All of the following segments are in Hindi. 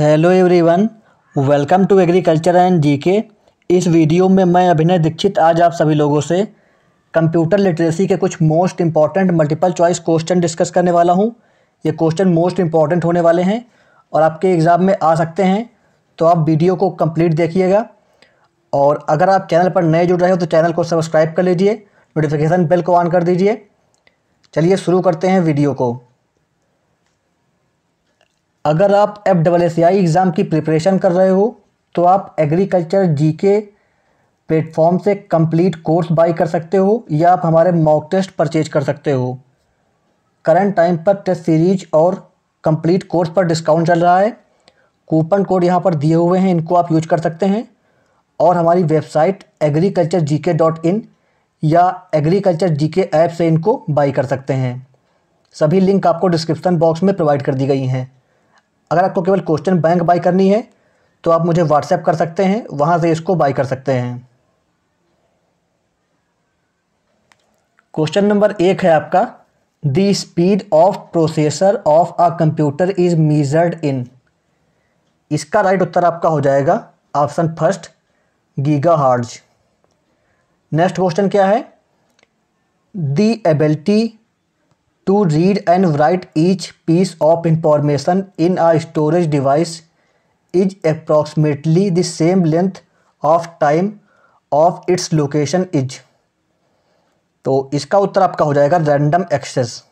hello everyone welcome to agriculture and GK इस वीडियो में मैं अभिनय दीक्षित आज आप सभी लोगों से कंप्यूटर लिटरेसी के कुछ most important multiple choice question discuss करने वाला हूं ये क्वेश्चन मोस्ट इंपॉर्टेंट होने वाले हैं और आपके एग्ज़ाम में आ सकते हैं तो आप वीडियो को कम्प्लीट देखिएगा और अगर आप चैनल पर नए जुड़ रहे हो तो चैनल को सब्सक्राइब कर लीजिए नोटिफिकेशन बिल को ऑन कर दीजिए चलिए शुरू करते हैं वीडियो को अगर आप F double S I exam की प्रिपरेशन कर रहे हो तो आप एग्रीकल्चर जी के प्लेटफॉर्म से कंप्लीट कोर्स बाई कर सकते हो या आप हमारे मॉक टेस्ट परचेज कर सकते हो करंट टाइम पर टेस्ट सीरीज और कंप्लीट कोर्स पर डिस्काउंट चल रहा है कूपन कोड यहाँ पर दिए हुए हैं इनको आप यूज कर सकते हैं और हमारी वेबसाइट एग्रीकल्चर जी के डॉट इन या एग्रीकल्चर जी के ऐप से इनको बाई कर सकते हैं सभी लिंक आपको डिस्क्रिप्सन बॉक्स में प्रोवाइड कर दी गई हैं अगर आपको केवल क्वेश्चन बैंक बाई करनी है तो आप मुझे व्हाट्सएप कर सकते हैं वहाँ से इसको बाई कर सकते हैं क्वेश्चन नंबर एक है आपका the speed of processor of a computer is measured in इसका राइट उत्तर आपका हो जाएगा option first gigahertz next question क्या है the ability to read and write each piece of information in a storage device is approximately the same length of time of its location is तो इसका उत्तर आपका हो जाएगा रैंडम एक्सेस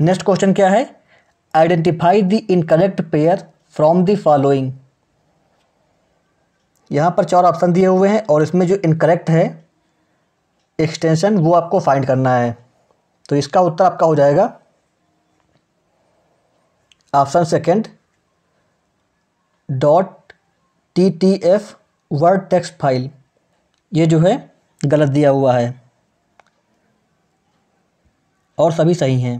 नेक्स्ट क्वेश्चन क्या है identify the incorrect pair from the following यहां पर चार ऑप्शन दिए हुए हैं और इसमें जो इनकरेक्ट है एक्सटेंशन वो आपको फाइंड करना है तो इसका उत्तर आपका हो जाएगा option second dot T T F word text file ये जो है गलत दिया हुआ है और सभी सही हैं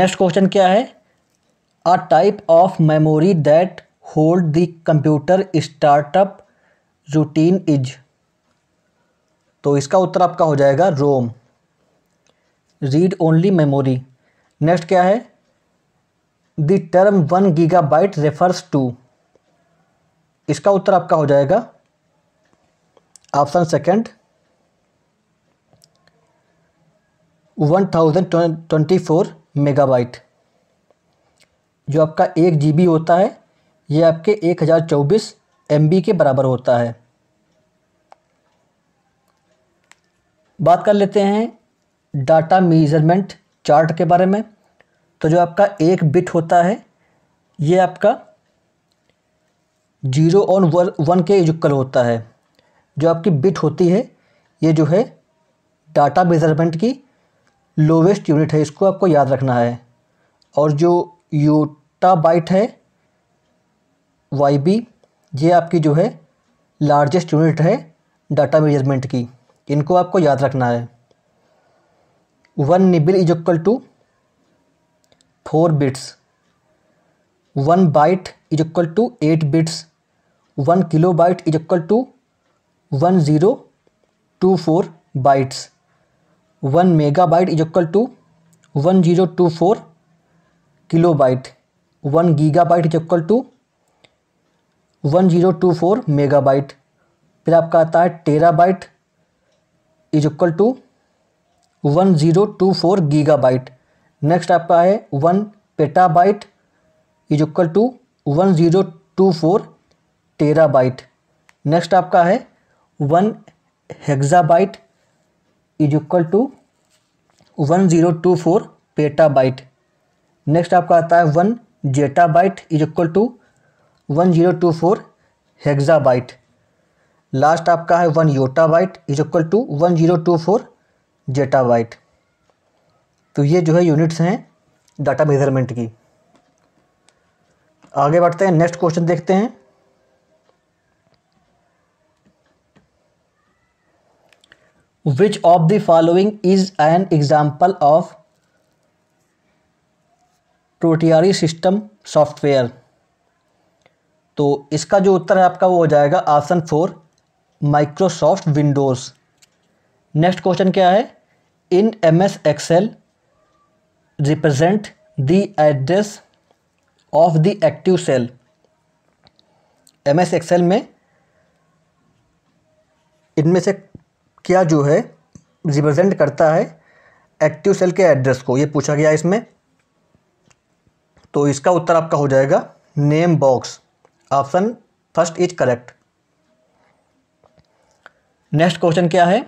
नेक्स्ट क्वेश्चन क्या है a type of memory that hold the computer startup routine is तो इसका उत्तर आपका हो जाएगा ROM read only memory next क्या है the term one gigabyte refers to इसका उत्तर आपका हो जाएगा option second one thousand twenty four megabyte जो आपका एक जी होता है ये आपके एक हज़ार चौबीस एम के बराबर होता है बात कर लेते हैं डाटा मेजरमेंट चार्ट के बारे में तो जो आपका एक बिट होता है ये आपका जीरो और वन के इक्वल होता है जो आपकी बिट होती है ये जो है डाटा मेज़रमेंट की लोवेस्ट यूनिट है इसको आपको याद रखना है और जो यूटा बाइट है वाई बी ये आपकी जो है लार्जेस्ट यूनिट है डाटा मेजरमेंट की इनको आपको याद रखना है one nibble is equal to four bits one byte is equal to eight bits one kilobyte is equal to one zero two four bytes one megabyte is equal to one zero two four kilobyte one gigabyte is equal to one zero two four megabyte फिर आपका आता है terabyte is equal to one zero two four gigabyte next आपका है one petabyte is equal to one zero two four terabyte next आपका है one exabyte is equal to one zero two four petabyte next आपका आता है one zettabyte is equal to one zero two four hexa byte last आपका है one yotta byte is equal to one zero two four zetta byte तो ये जो है यूनिट्स हैं डाटा मेजरमेंट की आगे बढ़ते हैं नेक्स्ट क्वेश्चन देखते हैं which of the following is an example of proprietary system software तो इसका जो उत्तर है आपका वो हो जाएगा option four Microsoft Windows next question क्या है in M S Excel represent the address of the active cell M S Excel में इनमें से क्या जो है रिप्रजेंट करता है एक्टिव सेल के एड्रेस को ये पूछा गया इसमें तो इसका उत्तर आपका हो जाएगा name box option first is correct next question क्या है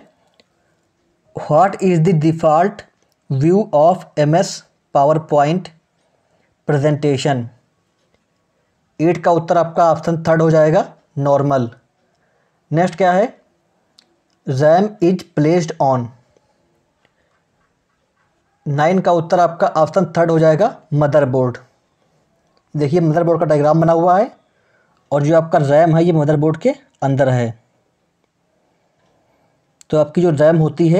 what is the default view of M S PowerPoint presentation eight का उत्तर आपका ऑप्शन थर्ड हो जाएगा नॉर्मल नेक्स्ट क्या है RAM is placed on nine का उत्तर आपका ऑप्शन थर्ड हो जाएगा मदरबोर्ड देखिए मदरबोर्ड का डायग्राम बना हुआ है और जो आपका रैम है ये मदरबोर्ड के अंदर है तो आपकी जो रैम होती है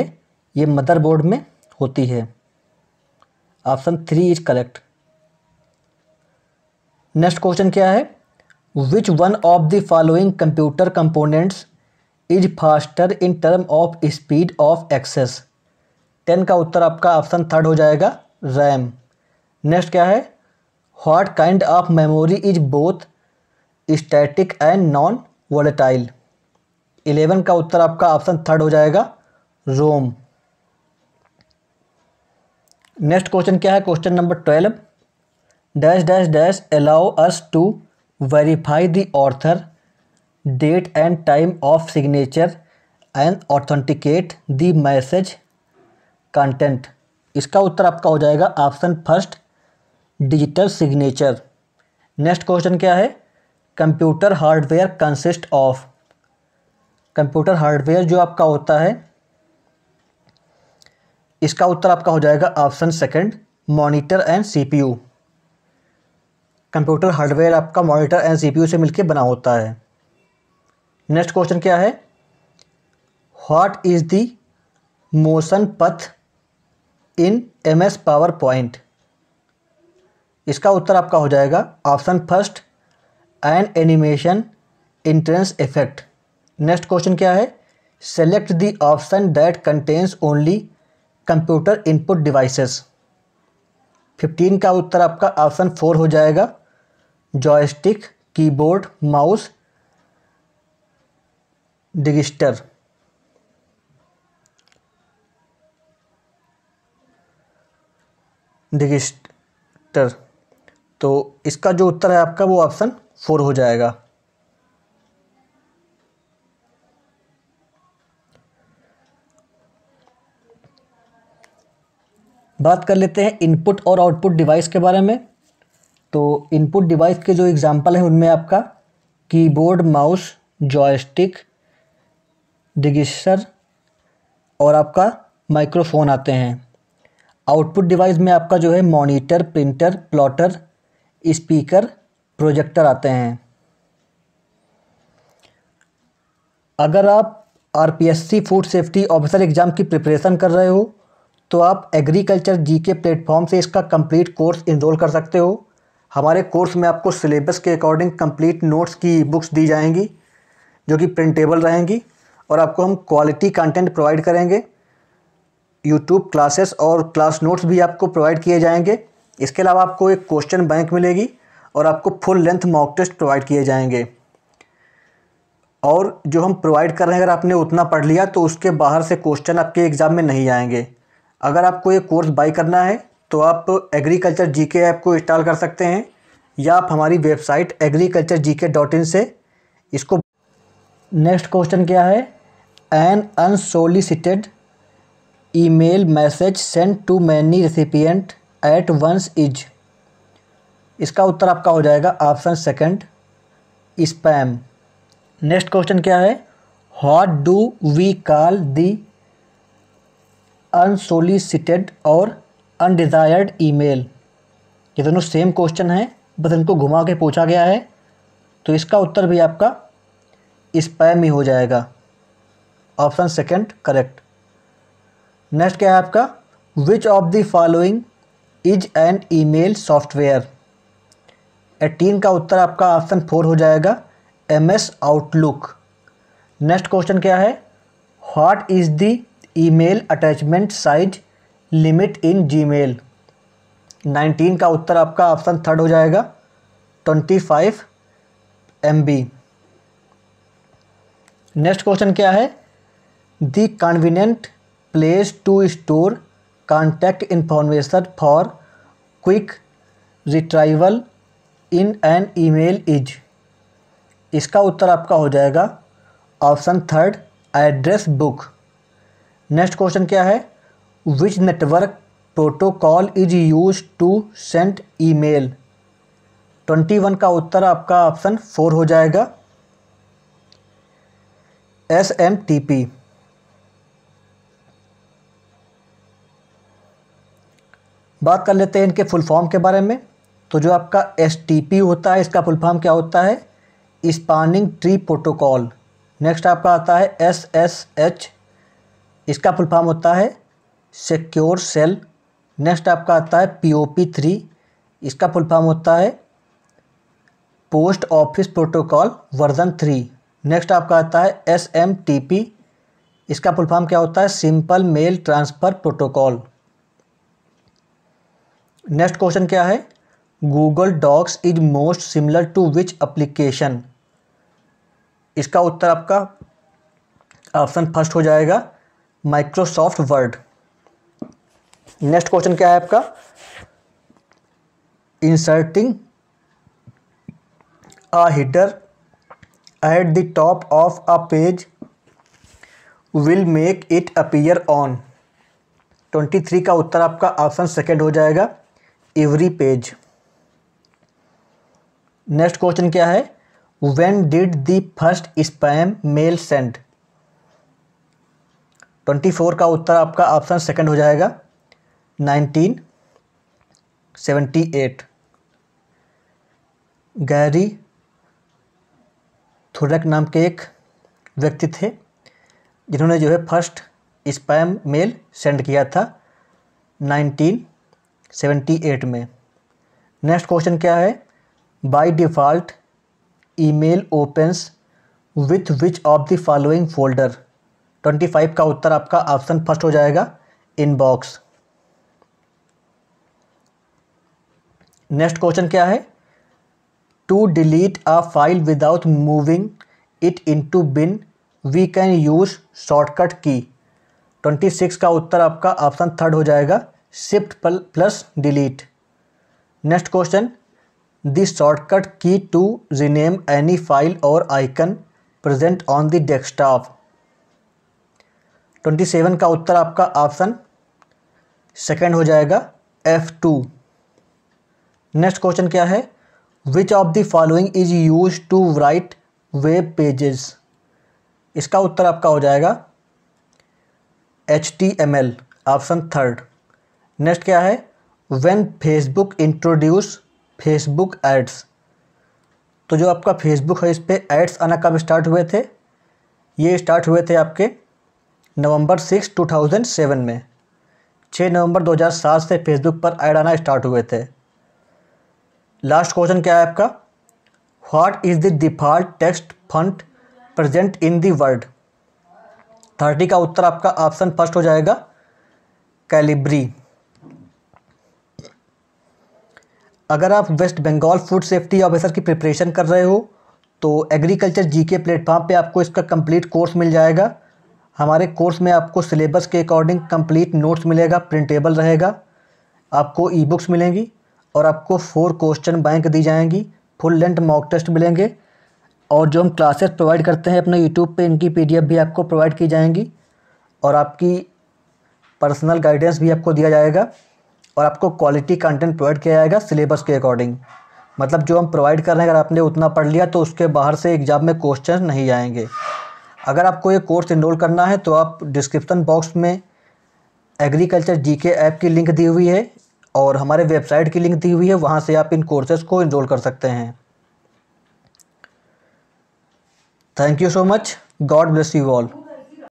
ये मदरबोर्ड में होती है option three is correct next question क्या है which one of the following computer components is faster in term of speed of access ten का उत्तर आपका ऑप्शन थर्ड हो जाएगा रैम नेक्स्ट क्या है what kind of memory is both static and non volatile eleven का उत्तर आपका ऑप्शन थर्ड हो जाएगा रोम नेक्स्ट क्वेश्चन क्या है question number twelve dash dash dash allow us to verify the author date and time of signature and authenticate the message content इसका उत्तर आपका हो जाएगा option first digital signature next question क्या है computer hardware consist of computer hardware जो आपका होता है इसका उत्तर आपका हो जाएगा option second monitor and CPU computer hardware आपका मॉनिटर एंड सीपीयू से मिलकर बना होता है नेक्स्ट क्वेश्चन क्या है व्हाट इज़ दी मोशन पथ इन एमएस पावर पॉइंट इसका उत्तर आपका हो जाएगा option first and animation entrance effect next question क्या है select the option that contains only computer input devices fifteen का उत्तर आपका ऑप्शन फोर हो जाएगा joystick keyboard mouse digitizer digitizer तो इसका जो उत्तर है आपका वो ऑप्शन फोर हो जाएगा बात कर लेते हैं इनपुट और आउटपुट डिवाइस के बारे में तो इनपुट डिवाइस के जो एग्ज़ाम्पल हैं उनमें आपका कीबोर्ड माउस जॉयस्टिक डिगिशर और आपका माइक्रोफोन आते हैं आउटपुट डिवाइस में आपका जो है monitor printer plotter speaker projector आते हैं अगर आप RPSC food safety officer exam की प्रिपरेशन कर रहे हो तो आप एग्रीकल्चर जी के प्लेटफॉर्म से इसका कंप्लीट कोर्स इनरोल कर सकते हो हमारे कोर्स में आपको सिलेबस के अकॉर्डिंग कंप्लीट नोट्स की बुक्स दी जाएंगी जो कि प्रिंटेबल रहेंगी और आपको हम क्वालिटी कंटेंट प्रोवाइड करेंगे यूट्यूब क्लासेस और क्लास नोट्स भी आपको प्रोवाइड किए जाएंगे इसके अलावा आपको एक क्वेश्चन बैंक मिलेगी और आपको full length mock test provide किए जाएंगे और जो हम प्रोवाइड कर रहे हैं अगर आपने उतना पढ़ लिया तो उसके बाहर से क्वेश्चन आपके एग्ज़ाम में नहीं आएंगे अगर आपको ये कोर्स बाई करना है तो आप एग्रीकल्चर जी के ऐप को इंस्टॉल कर सकते हैं या आप हमारी वेबसाइट एग्रीकल्चर जी के डॉट इन से इसको नेक्स्ट क्वेश्चन क्या है an unsolicited email message send to many recipient at once is इसका उत्तर आपका हो जाएगा option second spam next question क्या है how do we call the unsolicited और अनडिज़ायर्ड ईमेल ये दोनों सेम क्वेश्चन हैं बस इनको घुमा के पूछा गया है तो इसका उत्तर भी आपका स्पैम ही हो जाएगा ऑप्शन सेकंड करेक्ट नेक्स्ट क्या है आपका which of the following is an email software eighteen का उत्तर आपका ऑप्शन फोर हो जाएगा M S Outlook next question क्या है what is the email attachment size limit in Gmail 19 का उत्तर आपका ऑप्शन थर्ड हो जाएगा 25 five M B next question क्या है the convenient place to store contact information for quick retrieval in an email is इसका उत्तर आपका हो जाएगा option third address book next question क्या है which network protocol is use to sent email twenty one का उत्तर आपका ऑप्शन फोर हो जाएगा एस एम टी पी बात कर लेते हैं इनके फुल फॉर्म के बारे में तो जो आपका एस टी पी होता है इसका फुल फॉर्म क्या होता है स्पानिंग ट्री प्रोटोकॉल नेक्स्ट आपका आता है एस एस एच इसका फुल फॉर्म होता है सिक्योर सेल नेक्स्ट आपका आता है पी ओ पी थ्री इसका फुल फॉर्म होता है post office protocol version three next आपका आता है एस एम टी पी इसका फुल फॉर्म क्या होता है simple mail transfer protocol next question क्या है Google Docs is most similar to which application इसका उत्तर आपका ऑप्शन फर्स्ट हो जाएगा माइक्रोसॉफ्ट वर्ड नेक्स्ट क्वेश्चन क्या है आपका inserting a at the top of a page will make it appear on twenty three का उत्तर आपका ऑप्शन सेकेंड हो जाएगा एवरी पेज नेक्स्ट क्वेश्चन क्या है when did the first spam mail send twenty four का उत्तर आपका ऑप्शन सेकंड हो जाएगा nineteen seventy eight Gary Thuerk नाम के एक व्यक्ति थे जिन्होंने जो है फर्स्ट स्पैम मेल सेंड किया था नाइनटीन सेवेंटी एट में नेक्स्ट क्वेश्चन क्या है by default email opens with which of the following folder twenty five का उत्तर आपका ऑप्शन फर्स्ट हो जाएगा इनबॉक्स नेक्स्ट क्वेश्चन क्या है to delete a file without moving it into bin we can use shortcut key twenty six का उत्तर आपका ऑप्शन थर्ड हो जाएगा shift plus delete next question the shortcut key to rename any file और icon present on the desktop twenty seven का उत्तर आपका ऑप्शन सेकेंड हो जाएगा एफ टू नेक्स्ट क्वेश्चन क्या है which of the following is use to write web pages इसका उत्तर आपका हो जाएगा H T M L option third next क्या है when Facebook introduce Facebook ads तो जो आपका फेसबुक है इस पर एड्स आना कब स्टार्ट हुए थे ये स्टार्ट हुए थे आपके November six two thousand seven में छः नवंबर दो हजार सात से फेसबुक पर ऐड आना स्टार्ट हुए थे लास्ट क्वेश्चन क्या है आपका what is the default text font present in the world thirty का उत्तर आपका ऑप्शन फर्स्ट हो जाएगा कैलिब्री अगर आप West Bengal food safety officer की प्रिपरेशन कर रहे हो तो एग्रीकल्चर जीके प्लेटफॉर्म पर आपको इसका कंप्लीट कोर्स मिल जाएगा हमारे कोर्स में आपको सिलेबस के अकॉर्डिंग कंप्लीट नोट्स मिलेगा प्रिंटेबल रहेगा आपको ई बुक्स मिलेंगी और आपको फोर क्वेश्चन बैंक दी जाएंगी फुल लेंथ मॉक टेस्ट मिलेंगे और जो हम क्लासेस प्रोवाइड करते हैं अपने यूट्यूब पे इनकी पीडीएफ भी आपको प्रोवाइड की जाएंगी और आपकी पर्सनल गाइडेंस भी आपको दिया जाएगा और आपको क्वालिटी कंटेंट प्रोवाइड किया जाएगा सिलेबस के अकॉर्डिंग मतलब जो हम प्रोवाइड कर रहे हैं अगर आपने उतना पढ़ लिया तो उसके बाहर से एग्ज़ाम में क्वेश्चन नहीं आएंगे अगर आपको ये कोर्स इनरोल करना है तो आप डिस्क्रिप्सन बॉक्स में एग्रीकल्चर जीके ऐप की लिंक दी हुई है और हमारे वेबसाइट की लिंक दी हुई है वहाँ से आप इन कोर्सेज़ को इनरोल कर सकते हैं thank you so much God bless you all